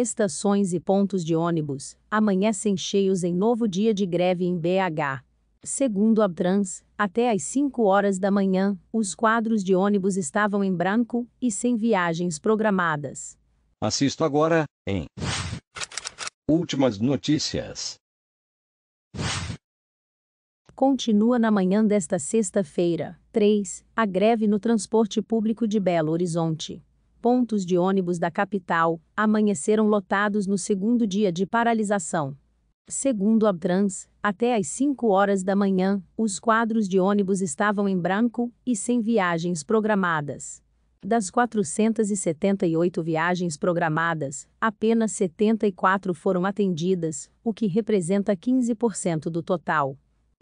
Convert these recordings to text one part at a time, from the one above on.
estações e pontos de ônibus amanhecem cheios em novo dia de greve em BH. Segundo a Trans, até às 5 horas da manhã, os quadros de ônibus estavam em branco e sem viagens programadas. Assisto agora em Últimas notícias. Continua na manhã desta sexta-feira, 3, a greve no transporte público de Belo Horizonte pontos de ônibus da capital amanheceram lotados no segundo dia de paralisação. Segundo a Trans, até às 5 horas da manhã, os quadros de ônibus estavam em branco e sem viagens programadas. Das 478 viagens programadas, apenas 74 foram atendidas, o que representa 15% do total.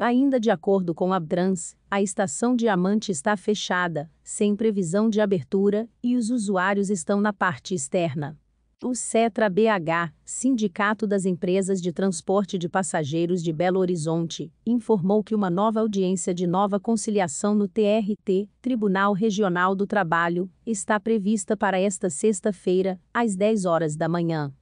Ainda de acordo com a Abdrans, a estação Diamante está fechada, sem previsão de abertura, e os usuários estão na parte externa. O CETRA BH, Sindicato das Empresas de Transporte de Passageiros de Belo Horizonte, informou que uma nova audiência de nova conciliação no TRT, Tribunal Regional do Trabalho, está prevista para esta sexta-feira, às 10 horas da manhã.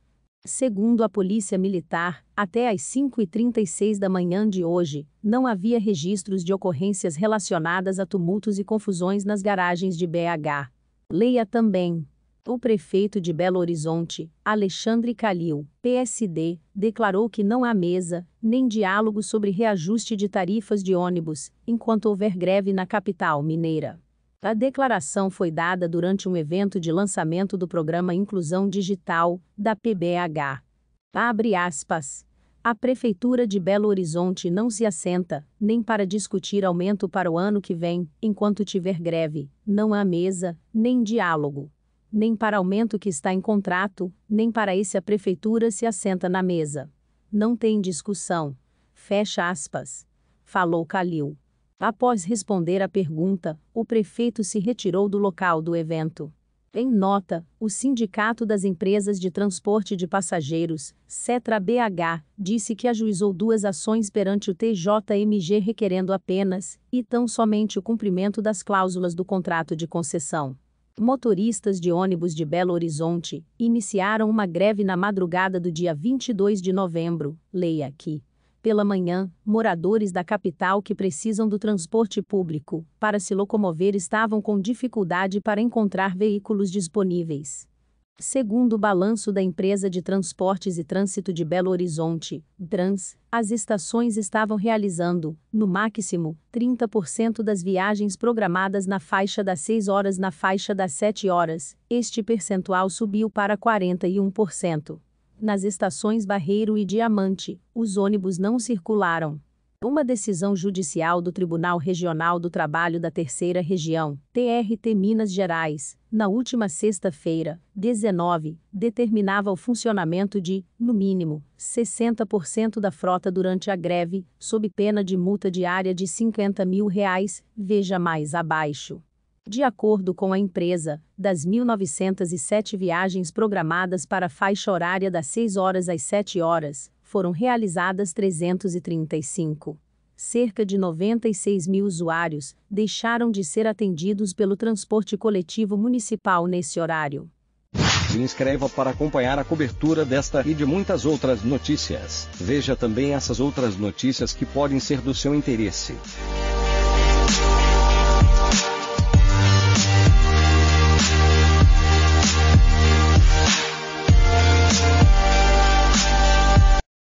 Segundo a Polícia Militar, até às 5h36 da manhã de hoje, não havia registros de ocorrências relacionadas a tumultos e confusões nas garagens de BH. Leia também. O prefeito de Belo Horizonte, Alexandre Calil, PSD, declarou que não há mesa, nem diálogo sobre reajuste de tarifas de ônibus, enquanto houver greve na capital mineira. A declaração foi dada durante um evento de lançamento do programa Inclusão Digital, da PBH. Abre aspas. A Prefeitura de Belo Horizonte não se assenta, nem para discutir aumento para o ano que vem, enquanto tiver greve, não há mesa, nem diálogo. Nem para aumento que está em contrato, nem para esse a Prefeitura se assenta na mesa. Não tem discussão. Fecha aspas. Falou Calil. Após responder à pergunta, o prefeito se retirou do local do evento. Em nota, o Sindicato das Empresas de Transporte de Passageiros, Cetra BH, disse que ajuizou duas ações perante o TJMG requerendo apenas e tão somente o cumprimento das cláusulas do contrato de concessão. Motoristas de ônibus de Belo Horizonte iniciaram uma greve na madrugada do dia 22 de novembro, leia aqui. Pela manhã, moradores da capital que precisam do transporte público para se locomover estavam com dificuldade para encontrar veículos disponíveis. Segundo o balanço da empresa de transportes e trânsito de Belo Horizonte, Trans, as estações estavam realizando, no máximo, 30% das viagens programadas na faixa das 6 horas na faixa das 7 horas. Este percentual subiu para 41%. Nas estações Barreiro e Diamante, os ônibus não circularam. Uma decisão judicial do Tribunal Regional do Trabalho da Terceira Região, TRT Minas Gerais, na última sexta-feira, 19, determinava o funcionamento de, no mínimo, 60% da frota durante a greve, sob pena de multa diária de R$ 50 mil, reais, veja mais abaixo. De acordo com a empresa, das 1.907 viagens programadas para a faixa horária das 6 horas às 7 horas, foram realizadas 335. Cerca de 96 mil usuários deixaram de ser atendidos pelo transporte coletivo municipal nesse horário. Se inscreva para acompanhar a cobertura desta e de muitas outras notícias. Veja também essas outras notícias que podem ser do seu interesse.